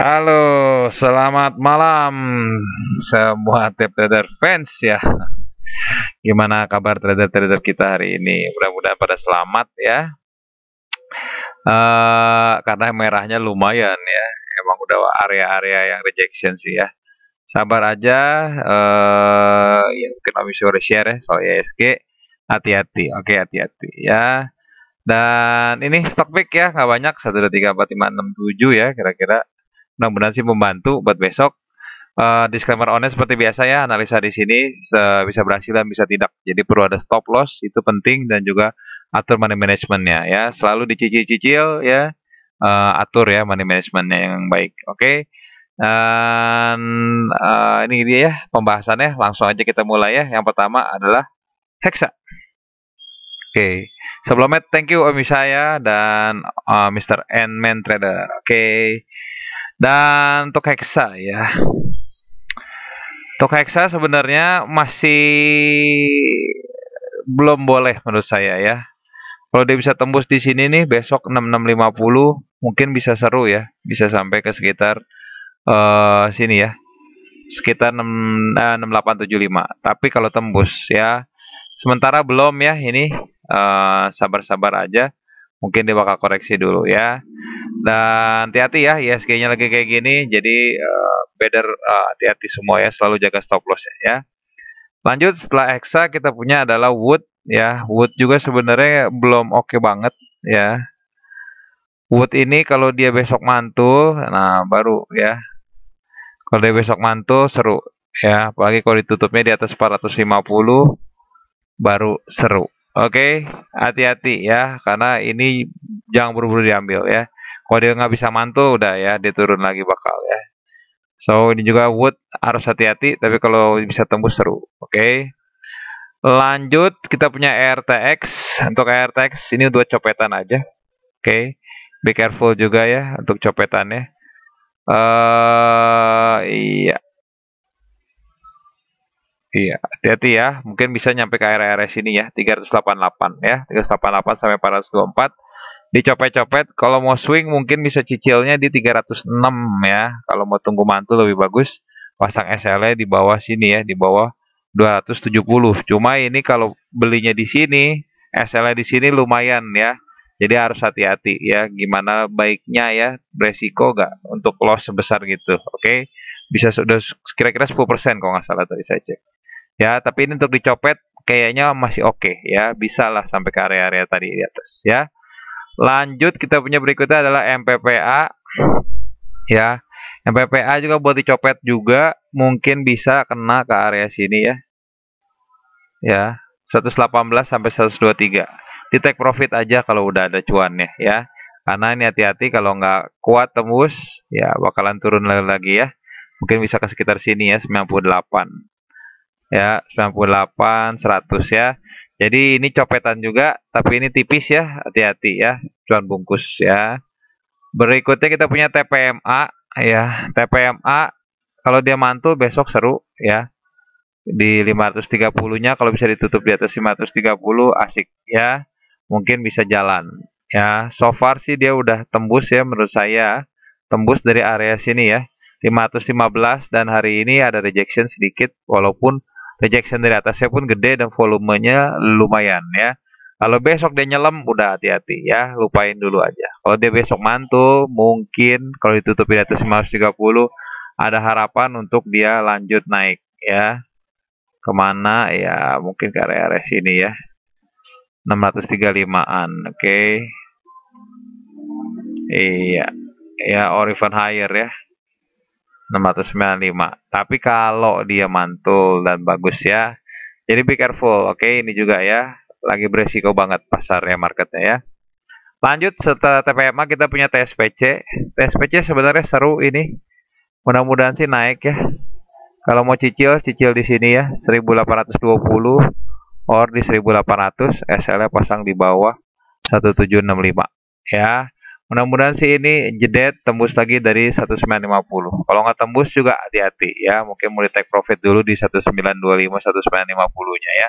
Halo, selamat malam semua tip trader fans ya. Gimana kabar trader-trader kita hari ini? Mudah-mudahan pada selamat ya. Uh, karena merahnya lumayan ya. Emang udah area-area yang rejection sih ya. Sabar aja. Uh, ya mungkin kami sore share ya soal ESG. Hati-hati. Oke, okay, hati-hati ya. Dan ini stock pick ya, nggak banyak 1, 2, 3, 4, 5, 6, 7 ya kira-kira mudah-mudahan sih membantu buat besok. Uh, disclaimer onnya seperti biasa ya, analisa di sini bisa berhasil dan bisa tidak. Jadi perlu ada stop loss, itu penting dan juga atur money managementnya ya. Selalu dicicil-cicil ya, uh, atur ya money managementnya yang baik. Oke, okay? dan uh, ini dia ya pembahasannya. Langsung aja kita mulai ya. Yang pertama adalah Hexa. Oke, okay. sebelumnya thank you Om Yusaya dan uh, Mr. N Man Trader. Oke. Okay. Dan untuk Hexa ya. Untuk Hexa sebenarnya masih belum boleh menurut saya ya. Kalau dia bisa tembus di sini nih besok 6650 mungkin bisa seru ya. Bisa sampai ke sekitar uh, sini ya. Sekitar 6, eh, 6875. Tapi kalau tembus ya sementara belum ya ini eh, sabar-sabar uh, sabar -sabar aja mungkin dia bakal koreksi dulu ya. Dan hati-hati ya, ISG-nya e lagi kayak gini, jadi uh, better eh, hati-hati uh, semua ya, selalu jaga stop loss ya, ya. Lanjut setelah Exa kita punya adalah Wood ya. Wood juga sebenarnya belum oke okay banget ya. Wood ini kalau dia besok mantul, nah baru ya. Kalau dia besok mantul seru ya, apalagi kalau ditutupnya di atas 450 baru seru Oke, hati-hati ya, karena ini jangan buru-buru diambil ya. Kalau dia nggak bisa mantul, udah ya, dia turun lagi bakal ya. So, ini juga wood harus hati-hati, tapi kalau bisa tembus seru. Oke. Lanjut, kita punya RTX. Untuk RTX, ini dua copetan aja. Oke. Be careful juga ya, untuk copetannya. Uh, iya, Iya, hati-hati ya. Mungkin bisa nyampe ke area-area sini ya, 388 ya, 388 sampai 424. Dicopet-copet, kalau mau swing mungkin bisa cicilnya di 306 ya. Kalau mau tunggu mantul lebih bagus pasang sl e di bawah sini ya, di bawah 270. Cuma ini kalau belinya di sini, sl e di sini lumayan ya. Jadi harus hati-hati ya, gimana baiknya ya, resiko nggak untuk loss sebesar gitu, oke? Okay? Bisa sudah kira-kira 10% kalau nggak salah tadi saya cek ya tapi ini untuk dicopet kayaknya masih oke okay, ya bisa lah sampai ke area-area tadi di atas ya lanjut kita punya berikutnya adalah MPPA ya MPPA juga buat dicopet juga mungkin bisa kena ke area sini ya ya 118 sampai 123 di take profit aja kalau udah ada cuannya ya karena ini hati-hati kalau nggak kuat tembus ya bakalan turun lagi ya mungkin bisa ke sekitar sini ya 98 ya 98 100 ya jadi ini copetan juga tapi ini tipis ya hati-hati ya cuan bungkus ya berikutnya kita punya TPMA ya TPMA kalau dia mantul besok seru ya di 530 nya kalau bisa ditutup di atas 530 asik ya mungkin bisa jalan ya so far sih dia udah tembus ya menurut saya tembus dari area sini ya 515 dan hari ini ada rejection sedikit walaupun rejection dari atasnya pun gede dan volumenya lumayan ya. Kalau besok dia nyelam udah hati-hati ya, lupain dulu aja. Kalau dia besok mantul, mungkin kalau ditutup di atas 530 ada harapan untuk dia lanjut naik ya. Kemana ya mungkin ke area-area sini ya. 635-an, oke. Okay. Iya. Ya, or even higher ya. 695. Tapi kalau dia mantul dan bagus ya. Jadi be careful, oke okay? ini juga ya. Lagi beresiko banget pasarnya marketnya ya. Lanjut setelah TPMA kita punya TSPC. TSPC sebenarnya seru ini. Mudah-mudahan sih naik ya. Kalau mau cicil, cicil di sini ya. 1820 or di 1800. sl pasang di bawah 1765 ya. Mudah-mudahan sih ini jedet tembus lagi dari 1950. Kalau nggak tembus juga hati-hati ya. Mungkin mulai take profit dulu di 1925 1950-nya ya.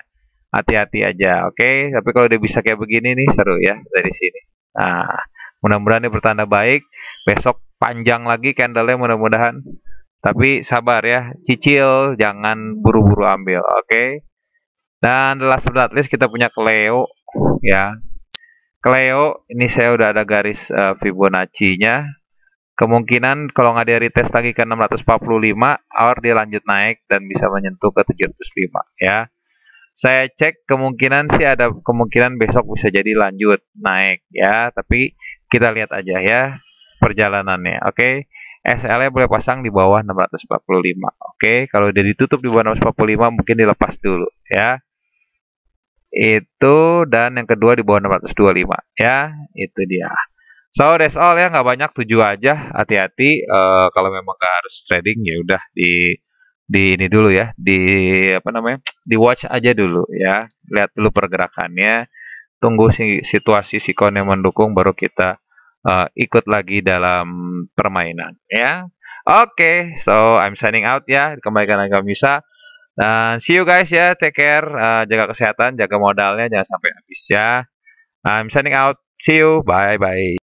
Hati-hati aja, oke? Okay? Tapi kalau dia bisa kayak begini nih seru ya dari sini. Nah, mudah-mudahan ini pertanda baik. Besok panjang lagi candlenya mudah-mudahan. Tapi sabar ya, cicil, jangan buru-buru ambil, oke? Okay? Dan last but not least kita punya Cleo ya Cleo, ini saya udah ada garis uh, Fibonacci-nya. Kemungkinan kalau nggak dia retest lagi ke 645, hour dia lanjut naik dan bisa menyentuh ke 705 ya. Saya cek kemungkinan sih ada kemungkinan besok bisa jadi lanjut naik ya, tapi kita lihat aja ya perjalanannya. Oke. Okay? SL-nya boleh pasang di bawah 645. Oke, okay? kalau dia ditutup di bawah 645 mungkin dilepas dulu ya itu dan yang kedua di bawah 625 ya itu dia so that's all ya nggak banyak tujuh aja hati-hati uh, kalau memang nggak harus trading ya udah di di ini dulu ya di apa namanya di watch aja dulu ya lihat dulu pergerakannya tunggu si, situasi sikon yang mendukung baru kita uh, ikut lagi dalam permainan ya oke okay, so I'm signing out ya kembali ke bisa Nah, see you guys ya, take care, uh, jaga kesehatan, jaga modalnya, jangan sampai habis ya. Eh, I'm signing out, see you, bye bye.